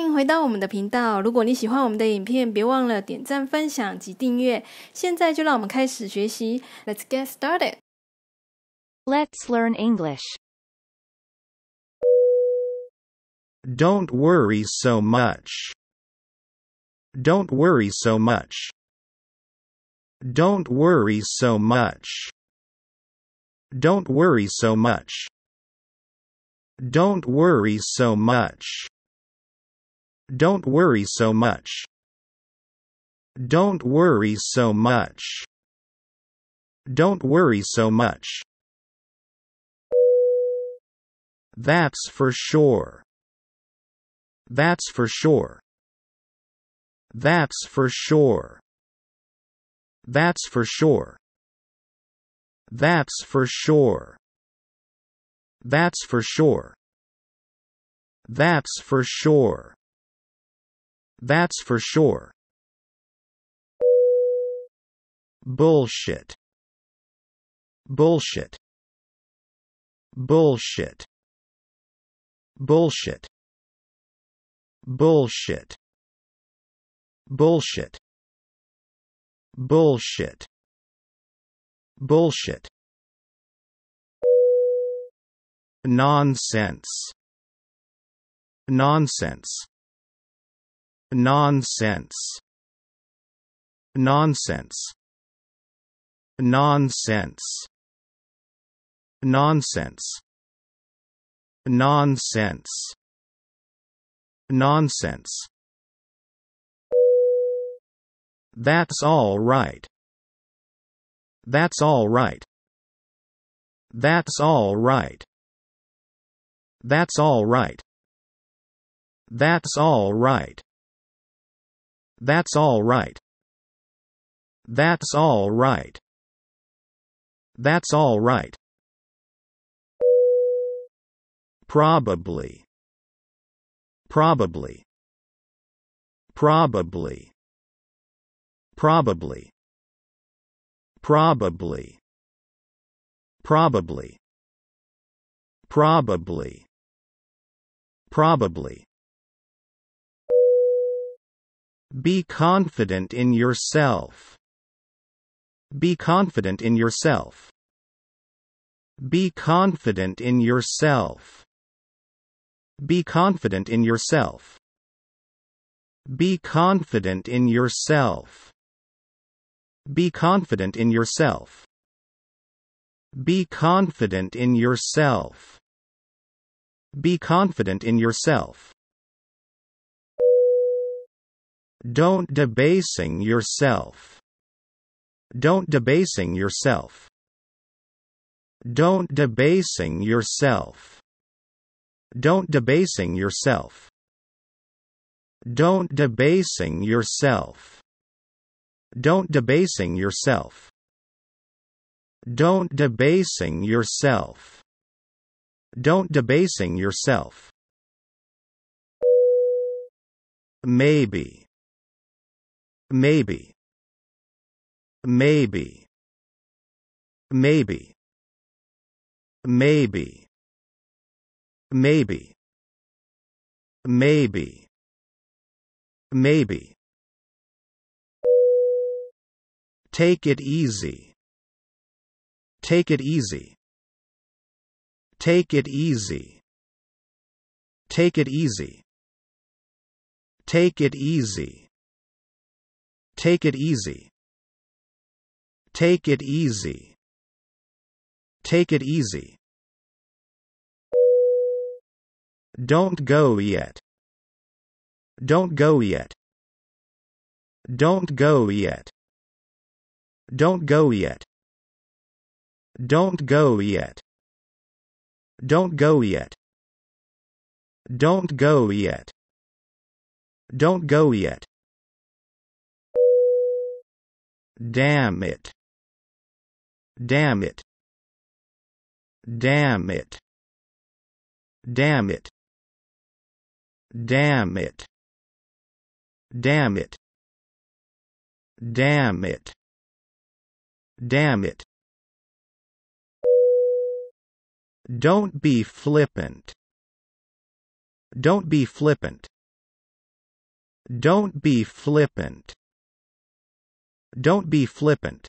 欢迎回到我们的频道。如果你喜欢我们的影片，别忘了点赞、分享及订阅。现在就让我们开始学习。Let's get started. Let's learn English. Don't worry so much. Don't worry so much. Don't worry so much. Don't worry so much. Don't worry so much. Don't worry so much. Don't worry so much. Don't worry so much. That's for sure. That's for sure. That's for sure. That's for sure. That's for sure. That's for sure. That's for sure. That's for sure. Bullshit. Bullshit. Bullshit. Bullshit. Bullshit. Bullshit. Bullshit. Bullshit. Nonsense. Nonsense nonsense nonsense nonsense nonsense nonsense nonsense that's all right that's all right that's all right that's all right that's all right that's all right. That's all right. That's all right. Probably. Probably. Probably. Probably. Probably. Probably. Probably. Probably. Be confident in yourself. Be confident in yourself. Be confident in yourself. Be confident in yourself. Be confident in yourself. Be confident in yourself. Be confident in yourself. Be confident in yourself. Don't debasing yourself. Don't debasing yourself. Don't debasing yourself. Don't debasing yourself. Don't debasing yourself. Don't debasing yourself. Don't debasing yourself. Don't debasing yourself. Maybe. Maybe. Maybe. Maybe. Maybe. Maybe. Maybe. Maybe. Take it easy. Take it easy. Take it easy. Take it easy. Take it easy. Take it easy. Take it easy. Take it easy. Don't go yet. Don't go yet. Don't go yet. Don't go yet. Don't go yet. Don't go yet. Don't go yet. Don't go yet. Damn it. Damn it. Damn it. Damn it. Damn it. Damn it. Damn it. Damn it. Don't be flippant. Don't be flippant. Don't be flippant. Don't be flippant.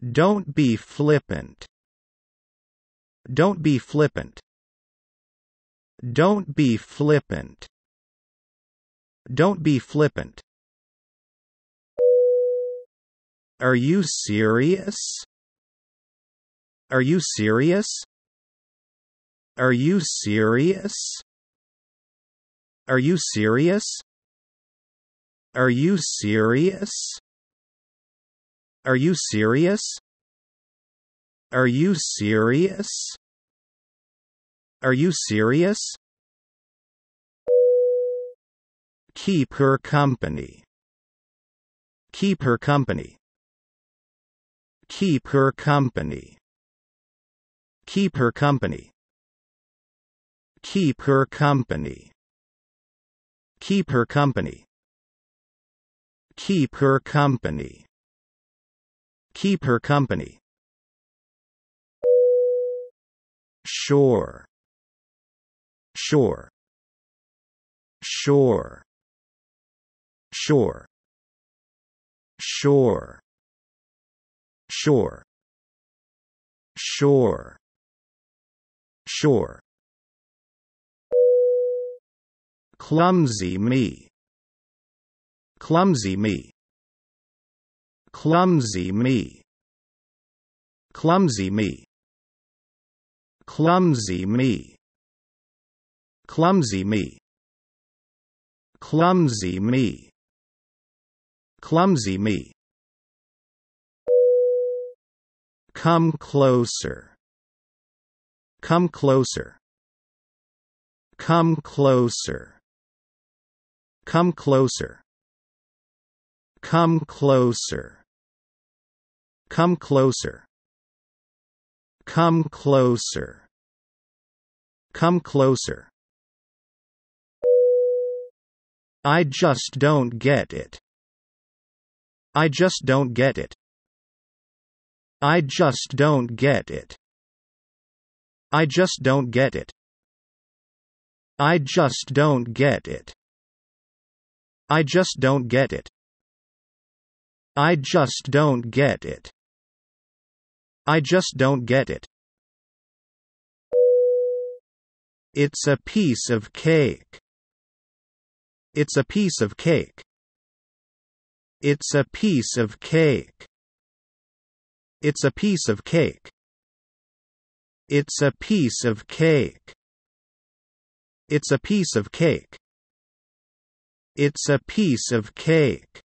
Don't be flippant. Don't be flippant. Don't be flippant. Don't be flippant. Are you serious? Are you serious? Are you serious? Are you serious? Are you serious? Are you serious? Are you serious? Are you serious? Keep her company. Keep her company. Keep her company. Keep her company. Keep her company. Keep her company. Keep her company. Keep her company. Sure. Sure. Sure. Sure. Sure. Sure. Sure. Sure. Clumsy me. Clumsy me. Clumsy me. Clumsy me. Clumsy me. Clumsy me. Clumsy me. Clumsy me. Come closer. Come closer. Come closer. Come closer. Come closer. Come closer. Come closer. Come closer. I just don't get it. I just don't get it. I just don't get it. I just don't get it. I just don't get it. I just don't get it. I just don't get it. I just don't get it. It's a piece of cake. It's a piece of cake. It's a piece of cake. It's a piece of cake. It's a piece of cake. It's a piece of cake. It's a piece of cake.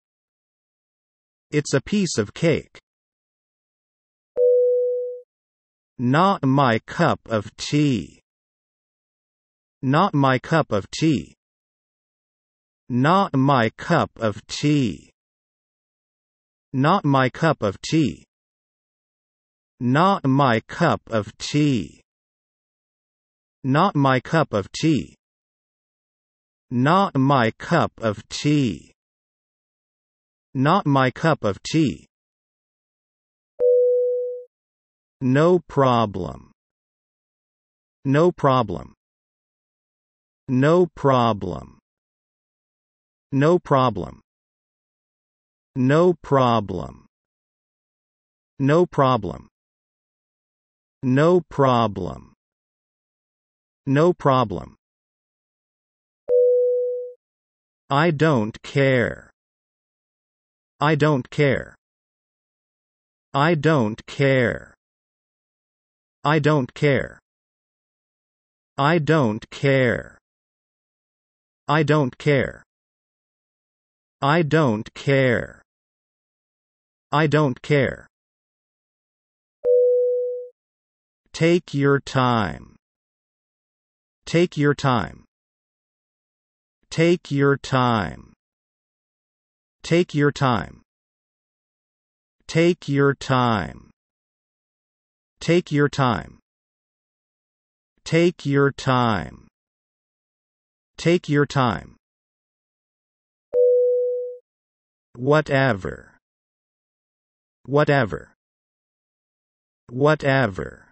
It's a piece of cake. Not my cup of tea. Not my cup of tea. Not my cup of tea. Not my cup of tea. Not my cup of tea. Not my cup of tea. Not my cup of tea. Not my cup of tea. No problem. No problem. No problem. No problem. No problem. No problem. No problem. No problem. I don't care. I don't care. I don't care. I don't care. I don't care. I don't care. I don't care. I don't care. Take your time. Take your time. Take your time. Take your time. Take your time. Take your time. Take your time. Take your time. Whatever. Whatever. Whatever.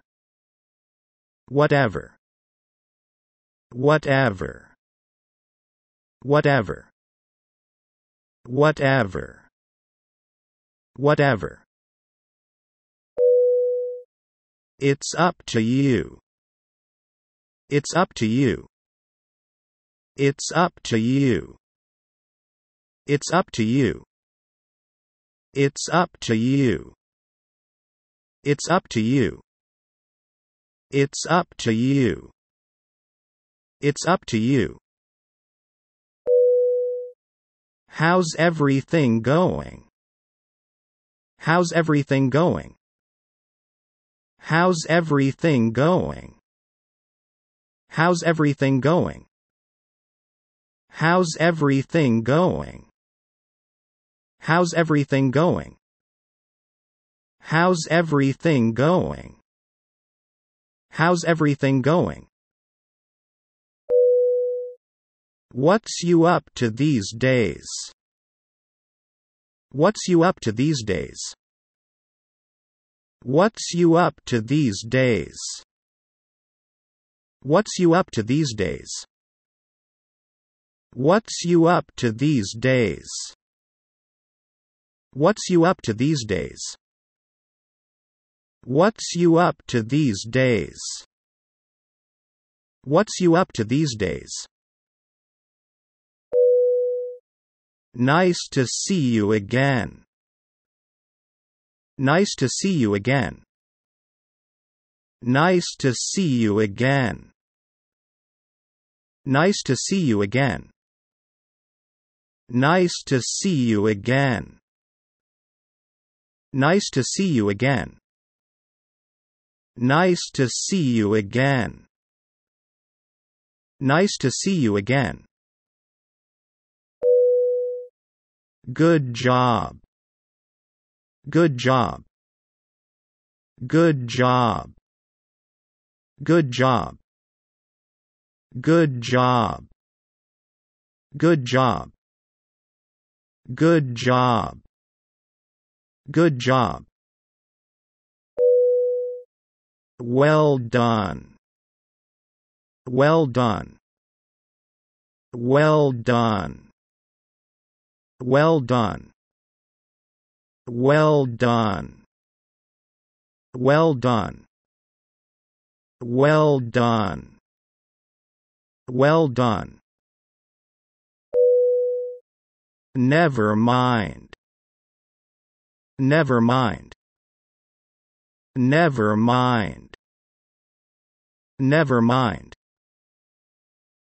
Whatever. Whatever. Whatever. Whatever. Whatever. It's up to you. It's up to you. It's up to you. It's up to you. It's up to you. It's up to you. It's up to you. It's up to you. How's everything going? How's everything going? How's everything going? How's everything going? How's everything going? How's everything going? How's everything going? How's everything going? What's you up to these days? What's you up to these days? What's you up to these days? What's you up to these days? What's you up to these days? What's you up to these days? What's you up to these days? What's you up to these days? Nice to see you again. Nice to see you again. Nice to see you again. Nice to see you again. Nice to see you again. Nice to see you again. Nice to see you again. Nice to see you again. Good job. Good job. Good job. Good job. Good job. Good job. Good job. Good job. Well done. Well done. Well done. Well done. Well done. Well done. Well done. Well done. Never mind. Never mind. Never mind. Never mind.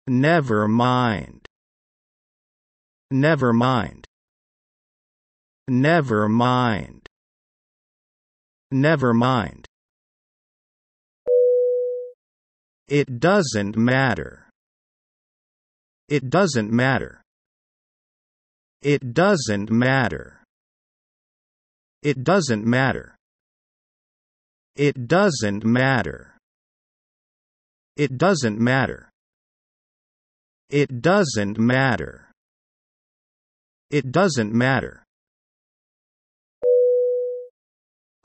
Never mind. Never mind. Never mind. Never mind. It doesn't matter. It doesn't matter. It doesn't matter. It doesn't matter. It doesn't matter. It doesn't matter. It doesn't matter. It doesn't matter.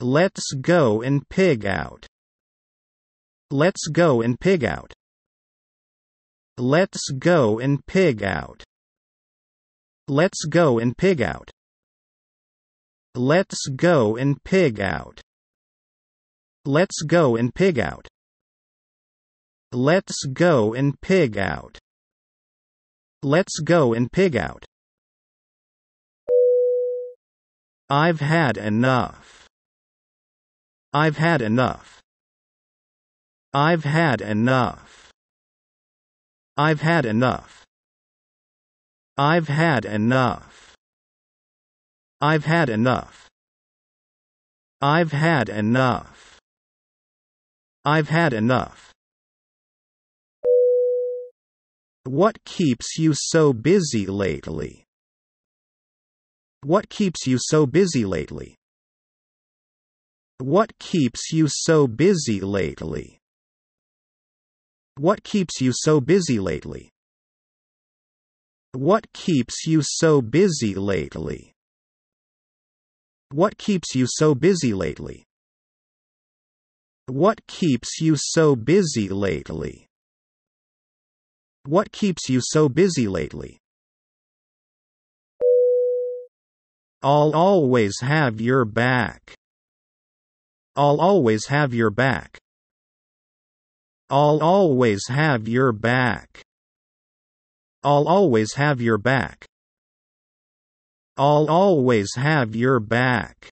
Let's go and pig out. Let's go and pig out. Let's go and pig out. Let's go and pig out. Let's go and pig out. Let's go and pig out. Let's go and pig out. Let's go and pig out. I've had enough. I've had enough. I've had enough. I've had enough. I've had enough. I've had enough. I've had enough. I've had enough. What keeps you so busy lately? What keeps you so busy lately? What keeps you so busy lately? What keeps you so busy lately? What keeps you so busy lately? What keeps you so busy lately? What keeps you so busy lately? What keeps you so busy lately? I'll always have your back. I'll always have your back. I'll always have your back. I'll always have your back. I'll always have your back.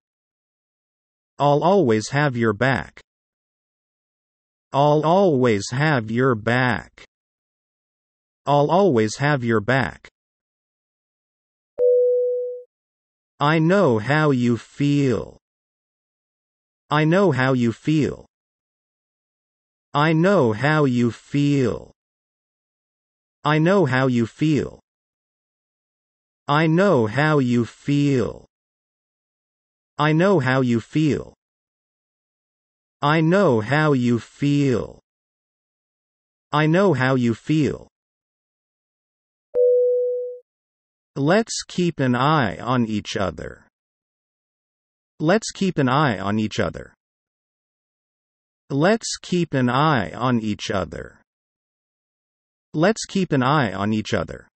I'll always have your back. I'll always have your back. I'll always have your back. I know how you feel. I know how you feel. I know how you feel. I know how you feel. I know how you feel. I know how you feel. I know how you feel. I know how you feel. Let's keep an eye on each other. Let's keep an eye on each other. Let's keep an eye on each other. Let's keep an eye on each other.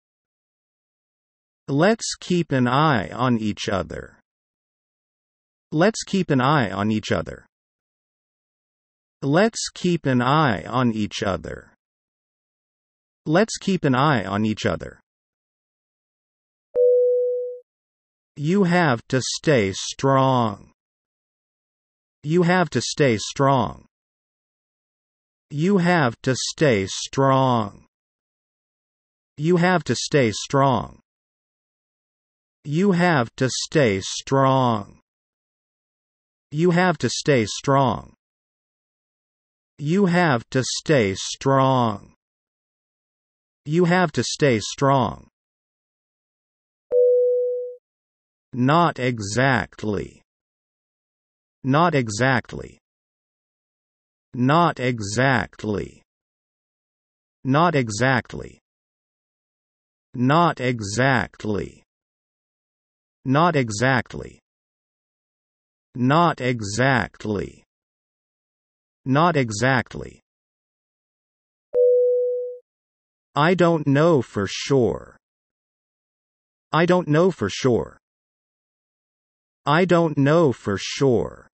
Let's keep an eye on each other. Let's keep an eye on each other. Let's keep an eye on each other. Let's keep an eye on each other. You have to stay strong. You have to stay strong. You have to stay strong. You have to stay strong. You have to stay strong. You have to stay strong. You have to stay strong. You have to stay strong. Not exactly. Not exactly. Not exactly. Not exactly. Not exactly. Not exactly. Not exactly. Not exactly. I don't know for sure. I don't know for sure. I don't know for sure.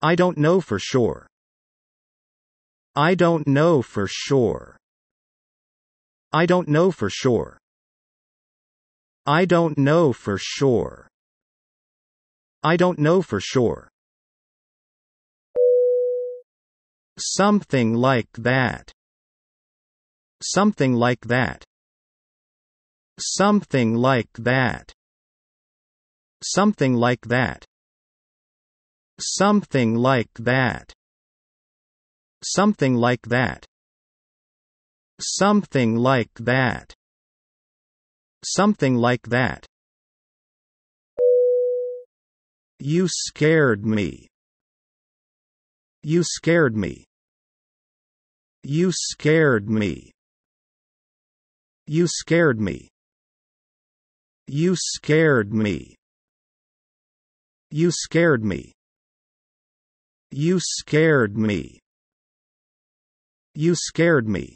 I don't know for sure. I don't know for sure. I don't know for sure. I don't know for sure. I don't know for sure. Something like that. Something like that. Something like that. Something like that. Something like that. Something like that. Something like that. Something like that. You scared me. You scared me. You scared me. You scared me. You scared me. You scared me. You scared me. You scared me.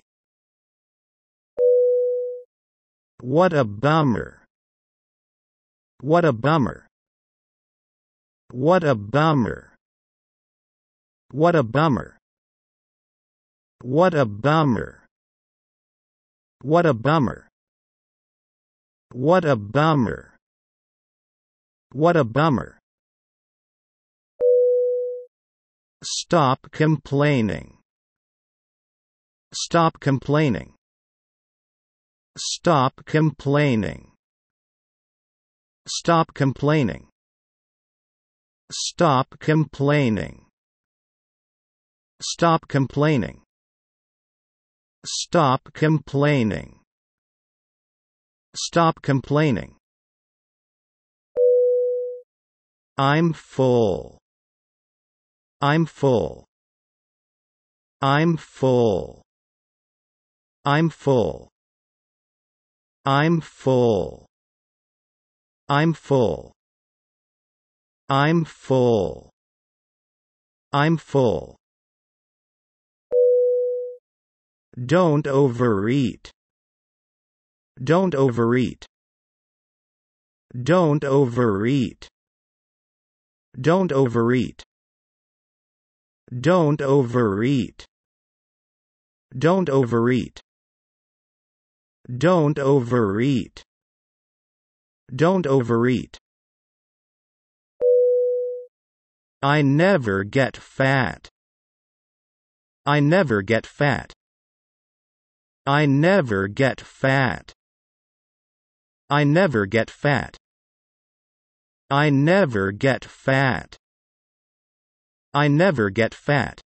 What a bummer. What a bummer. What a bummer. What a bummer. What a bummer. What a bummer. What a bummer. What a bummer. Stop complaining. Stop complaining. Stop complaining. Stop complaining. Stop complaining. Stop complaining. Stop complaining. Stop complaining. I'm full. I'm full. I'm full. I'm full. I'm full. I'm full. I'm full. I'm full. Don't overeat. Don't overeat. Don't overeat. Don't overeat. Don't overeat. Don't overeat. Don't overeat. Don't overeat. I never get fat. I never get fat. I never get fat. I never get fat. I never get fat. I never get fat.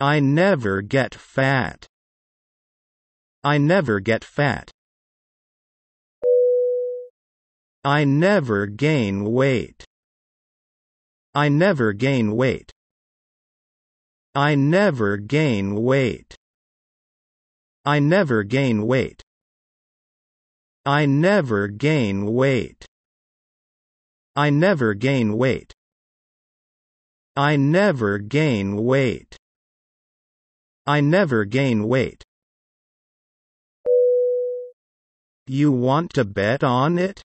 I never get fat. I never get fat. I never gain weight. I never gain weight. I never gain weight. I never gain weight. I never gain weight. I never gain weight. I never gain weight. I never gain weight. You want to bet on it?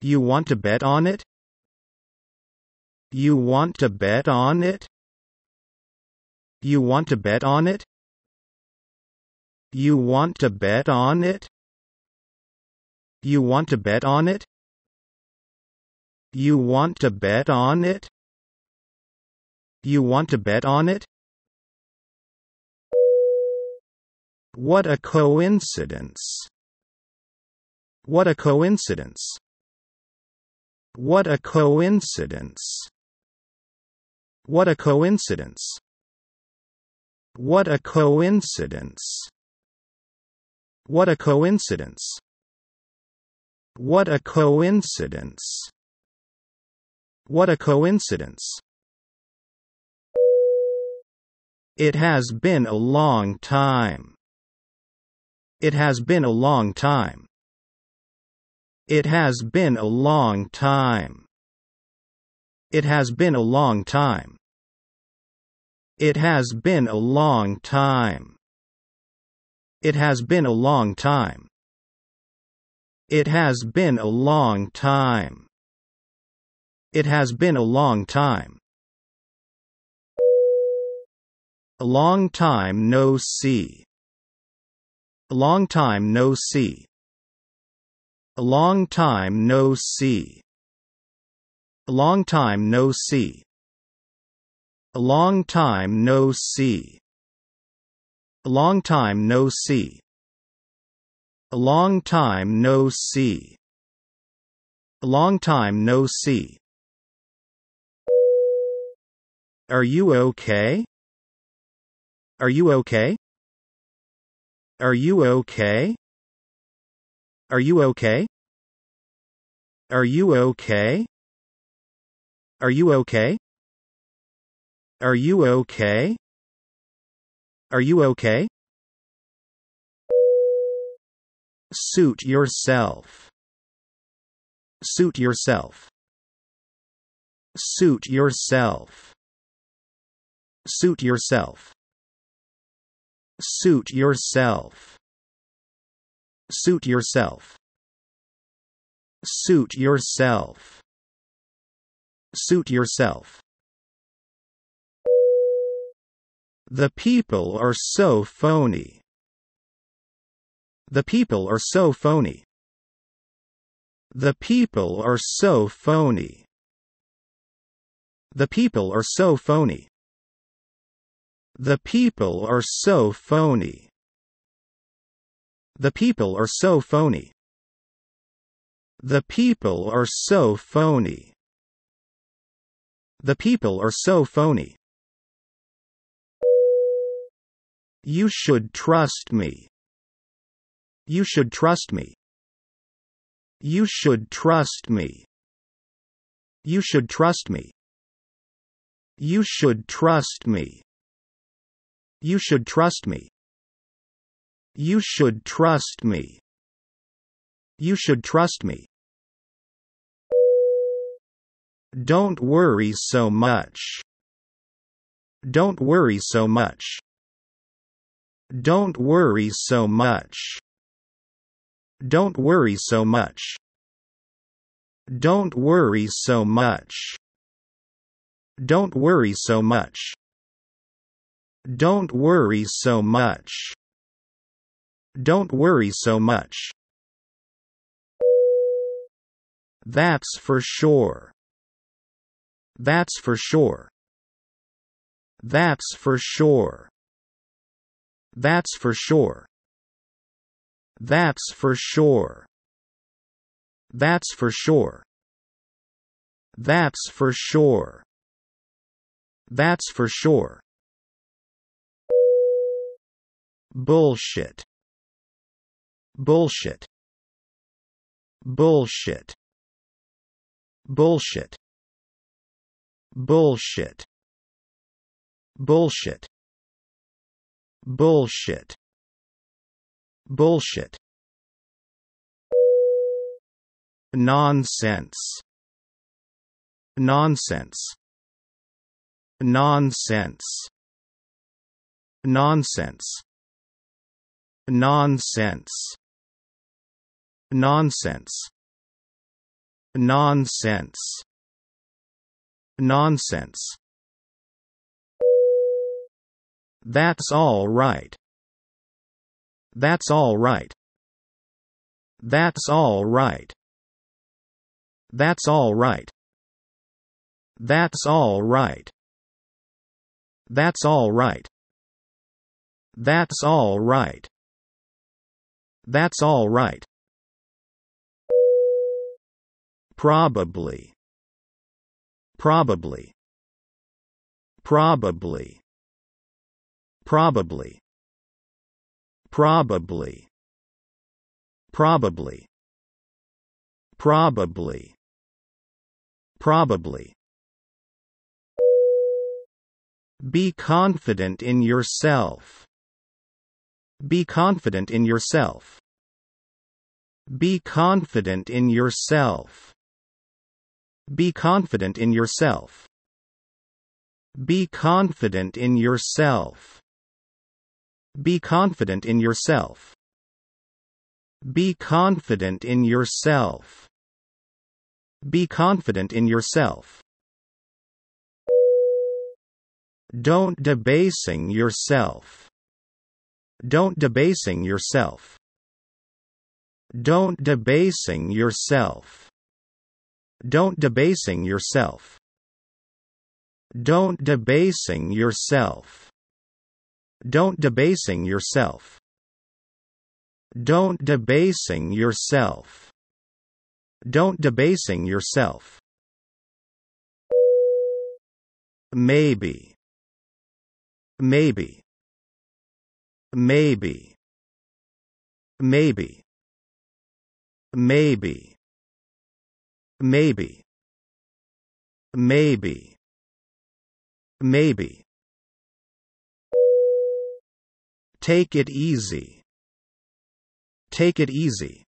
You want to bet on it? You want to bet on it? You want to bet on it? You want to bet on it? You want to bet on it? You want to bet on it? You want to bet on it? What a coincidence. What a coincidence. What a coincidence. What a coincidence. What a coincidence. What a coincidence. What a coincidence. What a coincidence. It has been a long time. It has been a long time. It has been a long time. It has been a long time. It has been a long time. It has been a long time. It has been a long time. It has been a long time. A long time no see. A long time no see. A long time no see. A long time no see. A long time no see. A long time no see. A long time no see. long time no see. Are you okay? Are you okay? Are you okay? Are you okay? Are you okay? Are you okay? Are you okay? Are you okay? Suit yourself. Suit yourself. Suit yourself. Suit yourself. Suit yourself. Suit yourself. Suit yourself. Suit yourself. The people are so phony. The people are so phony. The people are so phony. The people are so phony. The people are so phony. The people are so phony. The people are so phony. The people are so phony. You should trust me. You should trust me. You should trust me. You should trust me. You should trust me. You should trust me. You should trust me. You should trust me. Don't worry so much. Don't worry so much. Don't worry so much. Don't worry so much. Don't worry so much. Don't worry so much. Don't worry so much. Don't worry so much. That's for sure. That's for sure. That's for sure. That's for sure. That's for sure. That's for sure. That's for sure. That's for sure. Bullshit. Bullshit. Bullshit. Bullshit. Bullshit. Bullshit. Bullshit. Bullshit. Nonsense. Nonsense. Nonsense. Nonsense nonsense nonsense nonsense nonsense that's all right that's all right that's all right that's all right that's all right that's all right that's all right that's all right. Probably. Probably. Probably. Probably. Probably. Probably. Probably. Probably. Be confident in yourself. Be confident in yourself. Be confident in yourself. Be confident in yourself. Be confident in yourself. Be confident in yourself. Be confident in yourself. Be confident in yourself. Don't debasing yourself. Don't debasing yourself. Don't debasing yourself. Don't debasing yourself. Don't debasing yourself. Don't debasing yourself. Don't debasing yourself. Don't debasing yourself. Maybe. Maybe maybe maybe maybe maybe maybe maybe take it easy take it easy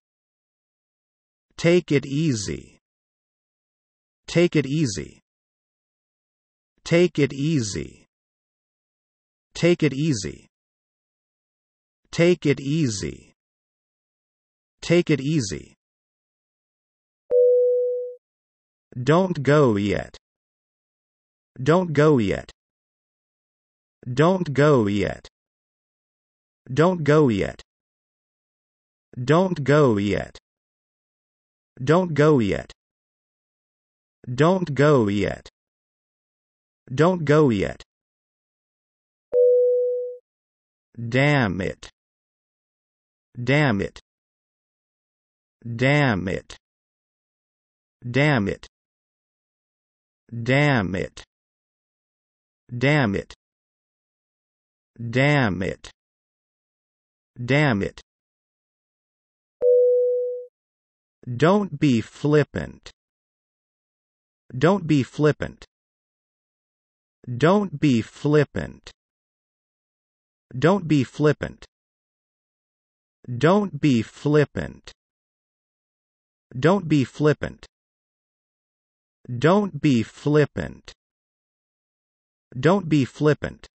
take it easy take it easy take it easy take it easy Take it easy. Take it easy. Don't go yet. Don't go yet. Don't go yet. Don't go yet. Don't go yet. Don't go yet. Don't go yet. Don't go yet. Damn it. Damn it. Damn it. Damn it. Damn it. Damn it. Damn it. Damn it. Don't be flippant. Don't be flippant. Don't be flippant. Don't be flippant. Don't be flippant. Don't be flippant. Don't be flippant. Don't be flippant.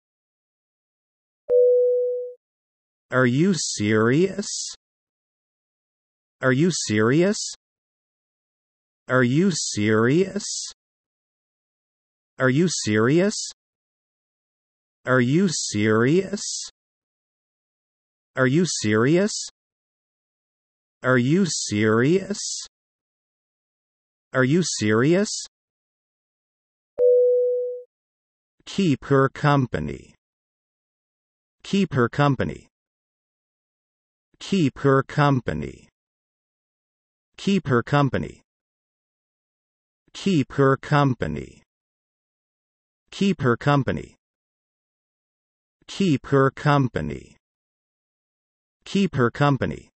Are you serious? Are you serious? Are you serious? Are you serious? Are you serious? Are you serious? Are you serious? Are you serious? Keep her company. Keep her company. Keep her company. Keep her company. Keep her company. Keep her company. Keep her company. Keep her company.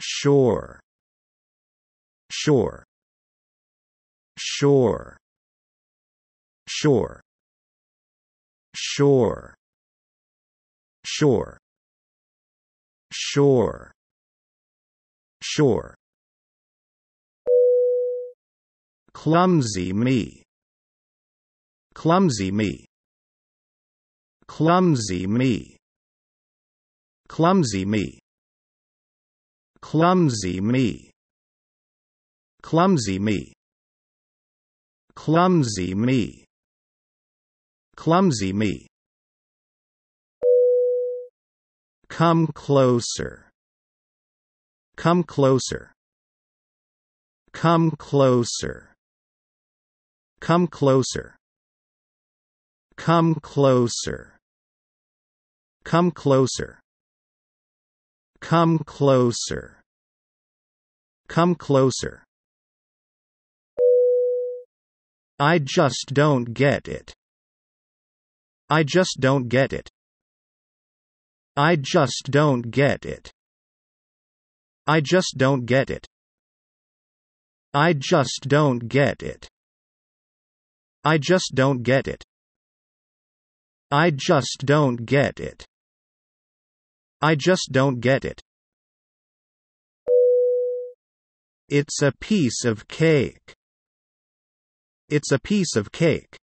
Sure. Sure. Sure. Sure. Sure. Sure. Sure. Sure. Clumsy me. Clumsy me clumsy me clumsy me clumsy me clumsy me clumsy me clumsy me come closer come closer come closer come closer come closer Come closer. Come closer. Come closer. I just don't get it. I just don't get it. I just don't get it. I just don't get it. I just don't get it. I just don't get it. I just don't get it. I just don't get it. It's a piece of cake. It's a piece of cake.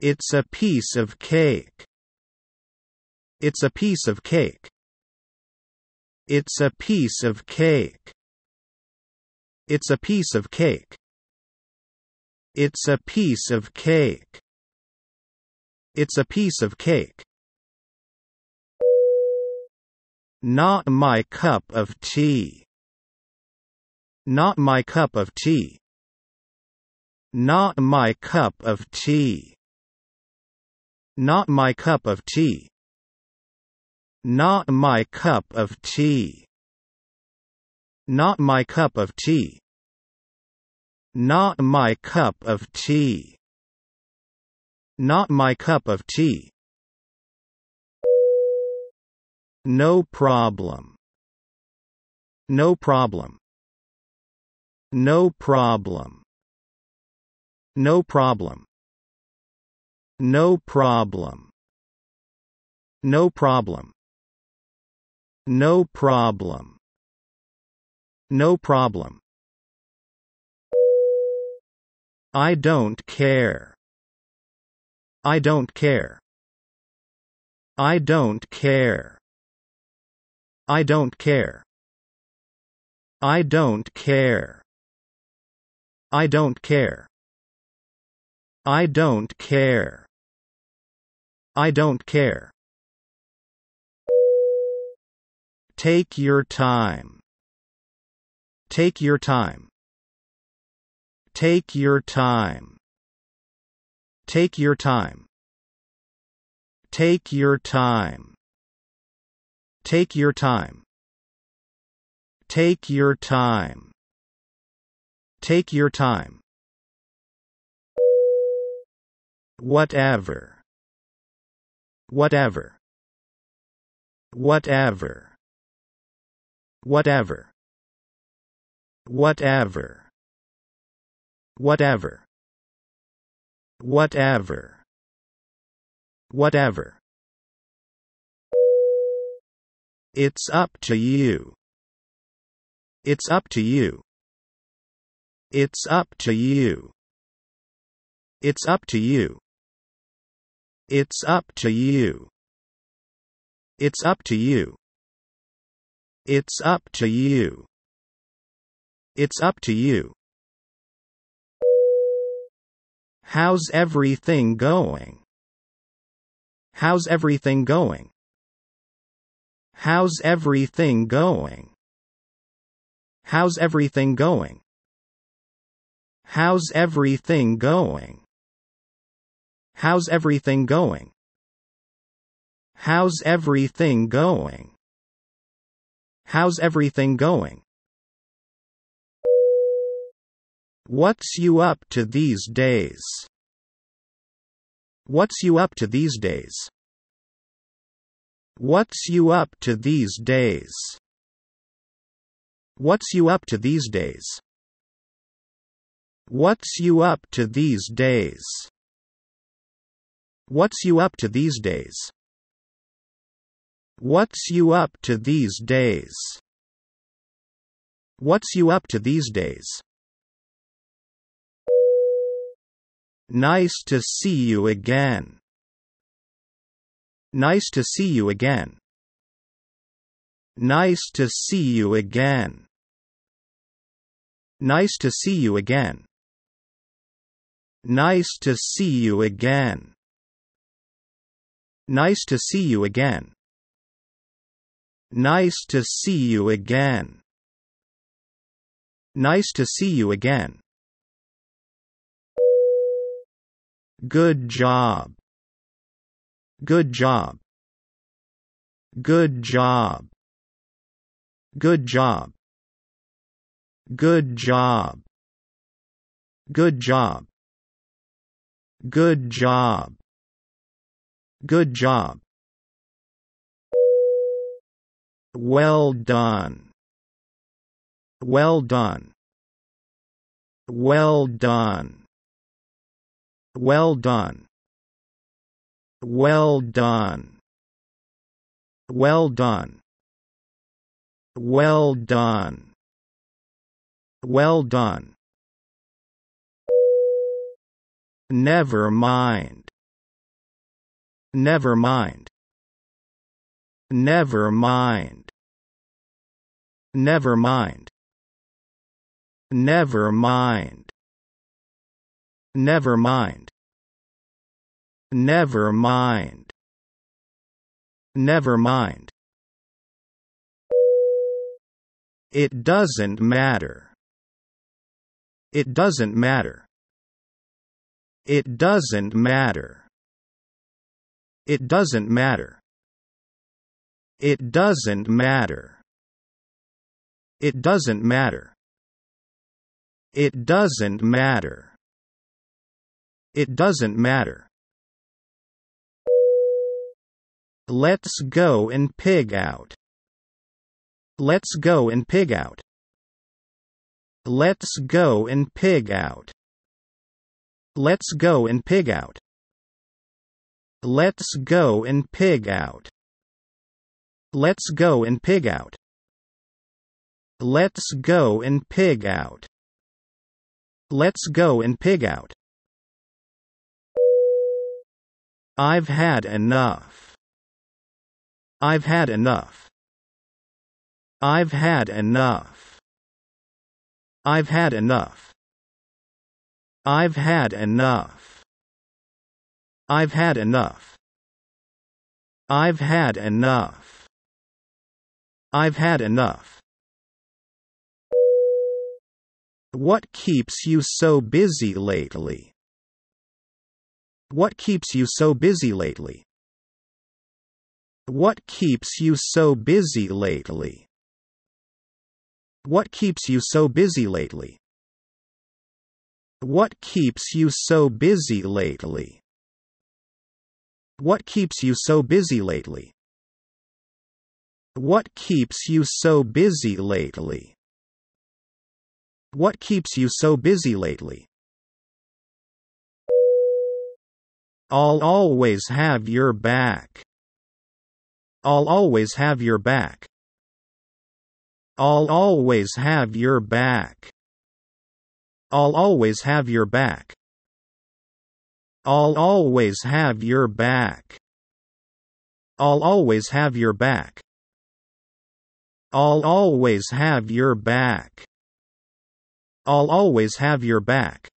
It's a piece of cake. It's a piece of cake. It's a piece of cake. It's a piece of cake. It's a piece of cake. It's a piece of cake. Not my cup of tea. Not my cup of tea. Not my cup of tea. Not my cup of tea. Not my cup of tea. Not my cup of tea. Not my cup of tea. Not my cup of tea. No problem. No problem. No problem. No problem. No problem. No problem. No problem. No problem. I don't care. I don't care. I don't care. I don't care. I don't care. I don't care. I don't care. I don't care. Take your time. Take your time. Take your time. Take your time. Take your time. Take your time. Take your time. Take your time. Whatever. Whatever. Whatever. Whatever. Whatever. Whatever. Whatever. Whatever. It's up to you. It's up to you. It's up to you. It's up to you. It's up to you. It's up to you. It's up to you. It's up to you. How's everything going? How's everything going? How's everything going? How's everything going? How's everything going? How's everything going? How's everything going? How's everything going? What's you up to these days? What's you up to these days? What's you up to these days? What's you up to these days? What's you up to these days? What's you up to these days? What's you up to these days? What's you up to these days? Nice to see you again. Nice to see you again. Nice to see you again. Nice to see you again. Nice to see you again. Nice to see you again. Nice to see you again. Nice to see you again. Good job. Good job. Good job. Good job. Good job. Good job. Good job. Good job. Well done. Well done. Well done. Well done. Well done. Well done. Well done. Well done. Never mind. Never mind. Never mind. Never mind. Never mind. Never mind. Never mind. Never mind. It doesn't matter. It doesn't matter. It doesn't matter. It doesn't matter. It doesn't matter. It doesn't matter. It doesn't matter. It doesn't matter. Let's go and pig out. Let's go and pig out. Let's go and pig out. Let's go and pig out. Let's go and pig out. Let's go and pig out. Let's go and pig out. Let's go and pig out. I've had enough. I've had enough. I've had enough. I've had enough. I've had enough. I've had enough. I've had enough. I've had enough. What keeps you so busy lately? What keeps you so busy lately? What keeps you so busy lately? What keeps you so busy lately? What keeps you so busy lately? What keeps you so busy lately? What keeps you so busy lately? What keeps you so busy lately? I'll always have your back. I'll always have your back. I'll always have your back. I'll always have your back. I'll always have your back. I'll always have your back. I'll always have your back. I'll always have your back.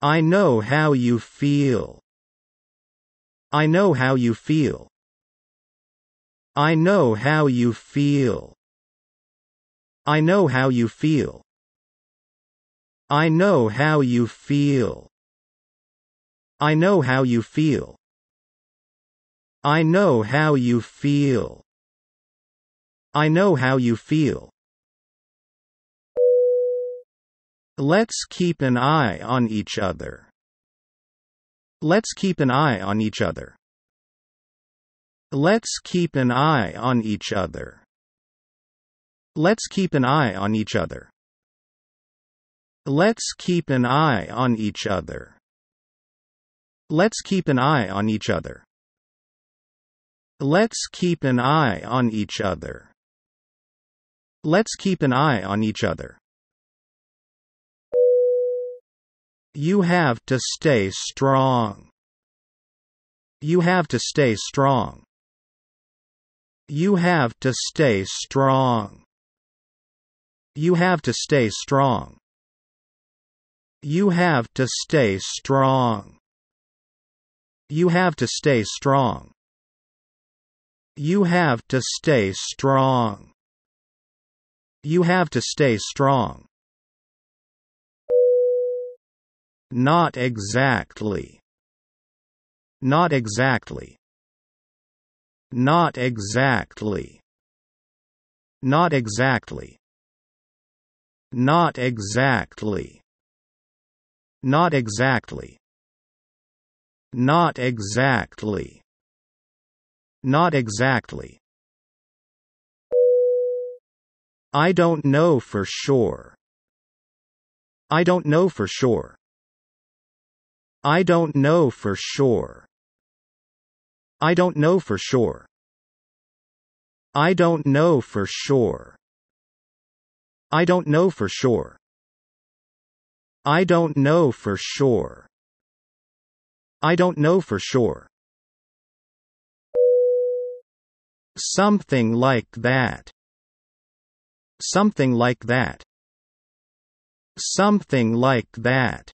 I know how you feel. I know how you feel. I know how you feel. I know how you feel. I know how you feel. I know how you feel. I know how you feel. I know how you feel. Let's keep an eye on each other. Let's keep an eye on each other. Let's keep an eye on each other. Let's keep an eye on each other. Let's keep an eye on each other. Let's keep an eye on each other. Let's keep an eye on each other. Let's keep an eye on each other. You have to stay strong. You have to stay strong. You have to stay strong. You have to stay strong. You have to stay strong. You have to stay strong. You have to stay strong. You have to stay strong. Not exactly. Not exactly. Not exactly. Not exactly. Not exactly. Not exactly. Not exactly. Not exactly. I don't know for sure. I don't know for sure. I don't know for sure. I don't know for sure. I don't know for sure. I don't know for sure. I don't know for sure. I don't know for sure. Something like that. Something like that. Something like that.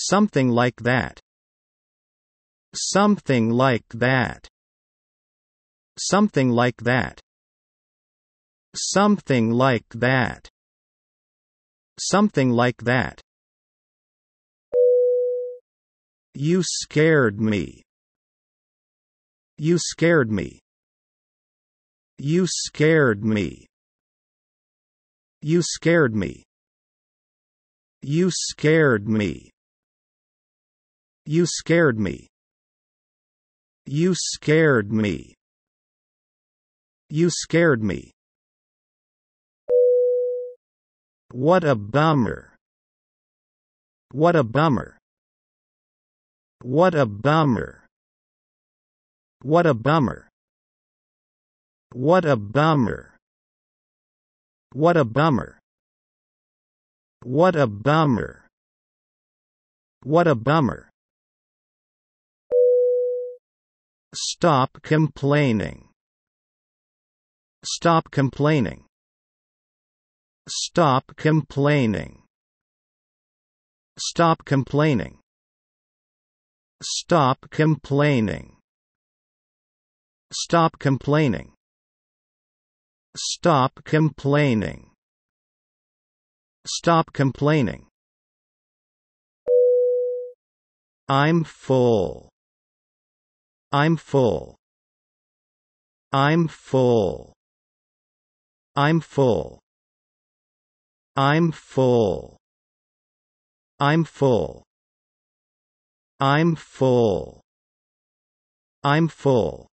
Something like that. Something like that. Something like that. Something like that. Something like that. You scared me. You scared me. You scared me. You scared me. You scared me. You scared me. You scared me. You scared me. What a bummer. What a bummer. What a bummer. What a bummer. What a bummer. What a bummer. What a bummer. What a bummer. Stop complaining. Stop complaining. Stop complaining. Stop complaining. Stop complaining. Stop complaining. Stop complaining. Stop complaining. I'm full. I'm full. I'm full. I'm full. I'm full. I'm full. I'm full. I'm full.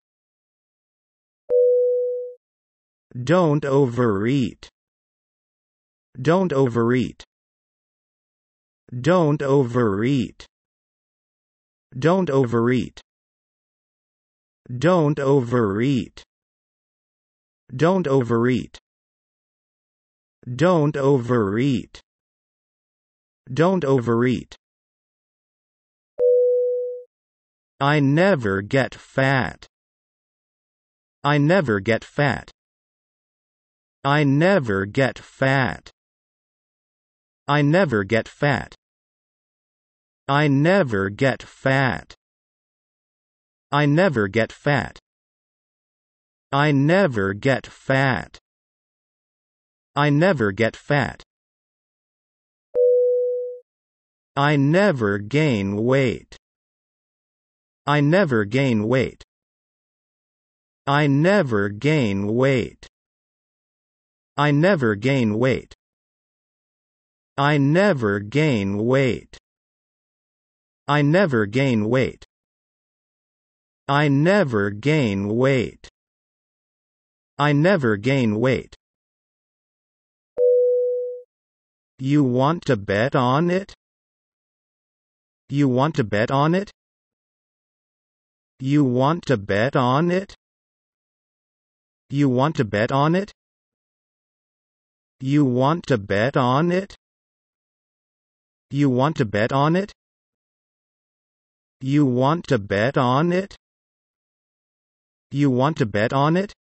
Don't overeat. Don't overeat. Don't overeat. Don't overeat. Don't overeat. Don't overeat. Don't overeat. Don't overeat. I never get fat. I never get fat. I never get fat. I never get fat. I never get fat. I never get fat. I never get fat. I never get fat. I never gain weight. I never gain weight. I never gain weight. I never gain weight. I never gain weight. I never gain weight. I never gain weight. I never gain weight. You want to bet on it? You want to bet on it? You want to bet on it? You want to bet on it? You want to bet on it? You want to bet on it? You want to bet on it? You want to bet on it?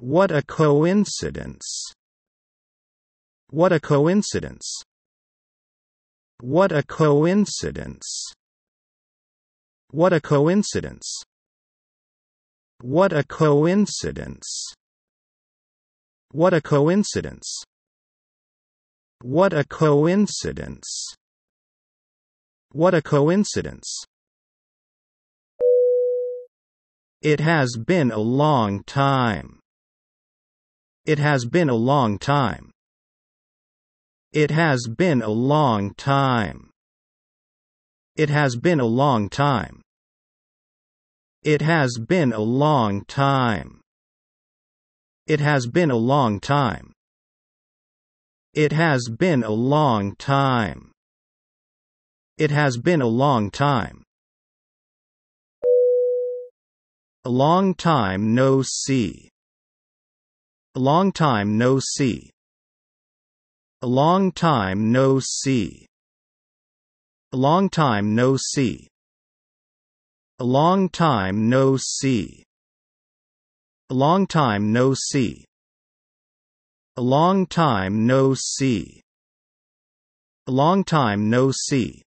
What a coincidence. What a coincidence. What a coincidence. What a coincidence. What a coincidence. What a coincidence. What a coincidence. What a coincidence. It has been a long time. It has been a long time. It has been a long time. It has been a long time. It has been a long time. It has been a long time. It has been a long time. It has been a long time. A long time no see. A long time no see. A long time no see. A long time no see. A long time no see. A long time no see. A long time no see. long time no see.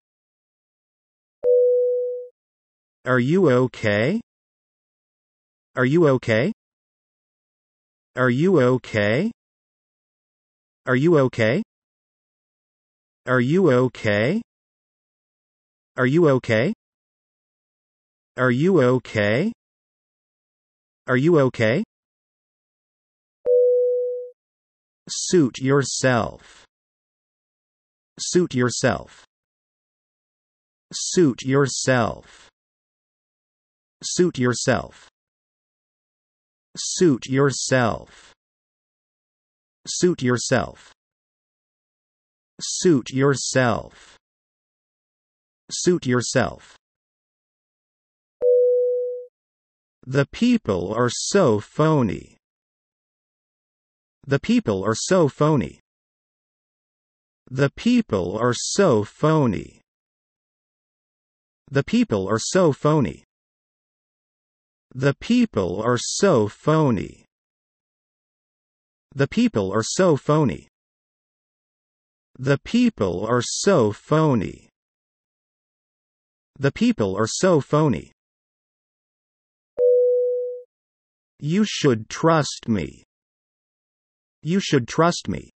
Are you okay? Are you okay? Are you okay? Are you okay? Are you okay? Are you okay? Are you okay? Are you okay? Suit yourself. Suit yourself. Suit yourself. Suit yourself. Suit yourself. Suit yourself. Suit yourself. Suit yourself. The people are so phony. The people are so phony. The people are so phony. The people are so phony. The people are so phony. The people are so phony. The people are so phony. The people are so phony. You should trust me. You should trust me.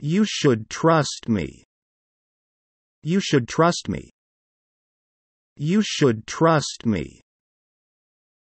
You should trust me. You should trust me. You should trust me.